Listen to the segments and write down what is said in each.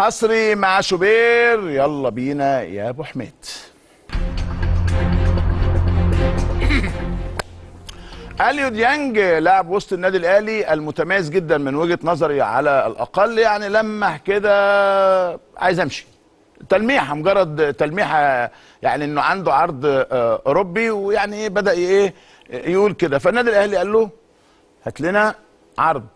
حصري مع شوبير يلا بينا يا ابو حميد اليو ديانج لاعب وسط النادي الاهلي المتميز جدا من وجهه نظري على الاقل يعني لمح كده عايز امشي تلميحه مجرد تلميحه يعني انه عنده عرض آه، اوروبي ويعني بدا ايه يقول كده فالنادي الاهلي قال له هات لنا عرض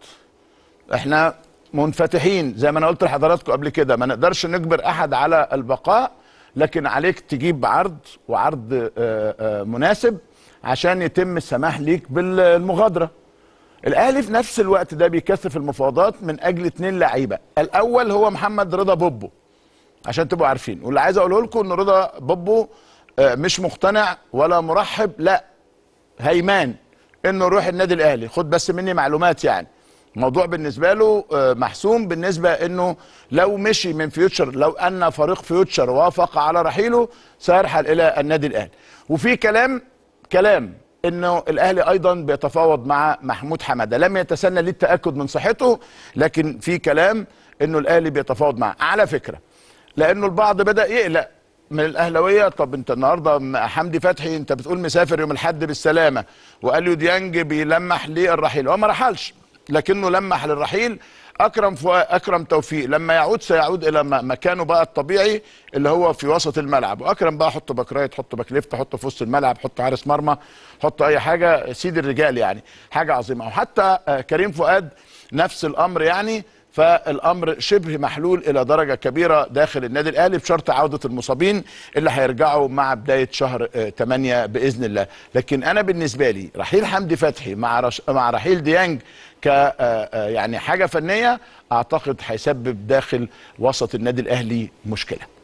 احنا منفتحين زي ما انا قلت لحضراتكم قبل كده ما نقدرش نجبر احد على البقاء لكن عليك تجيب عرض وعرض آه، آه، مناسب عشان يتم السماح ليك بالمغادره الاهلي في نفس الوقت ده بيكثف المفاوضات من اجل اتنين لعيبه الاول هو محمد رضا بوبو عشان تبقوا عارفين واللي عايز اقوله لكم ان رضا بوبو آه، مش مقتنع ولا مرحب لا هيمان انه يروح النادي الاهلي خد بس مني معلومات يعني موضوع بالنسبه له آه، محسوم بالنسبه انه لو مشي من فيوتشر لو ان فريق فيوتشر وافق على رحيله سيرحل الى النادي الاهلي وفي كلام كلام انه الاهلي ايضا بيتفاوض مع محمود حماده لم يتسنى للتاكد من صحته لكن في كلام انه الاهلي بيتفاوض معه على فكره لانه البعض بدا يقلق من الاهلاويه طب انت النهارده حمدي فتحي انت بتقول مسافر يوم الاحد بالسلامه واليو ديانج بيلمح للرحيل هو ما رحلش لكنه لمح للرحيل اكرم اكرم توفيق لما يعود سيعود الى مكانه بقى الطبيعي اللي هو في وسط الملعب واكرم بقى حط باك رايت حط باك ليفت حط في وسط الملعب حط حارس مرمى حط اي حاجه سيد الرجال يعني حاجه عظيمه وحتى آه، كريم فؤاد نفس الامر يعني فالامر شبه محلول الى درجه كبيره داخل النادي الاهلي بشرط عوده المصابين اللي هيرجعوا مع بدايه شهر 8 آه، باذن الله لكن انا بالنسبه لي رحيل حمدي فتحي مع رش... مع رحيل ديانج ك آه، آه، يعني حاجه فنيه اعتقد هيسبب داخل وسط النادي الاهلي مشكله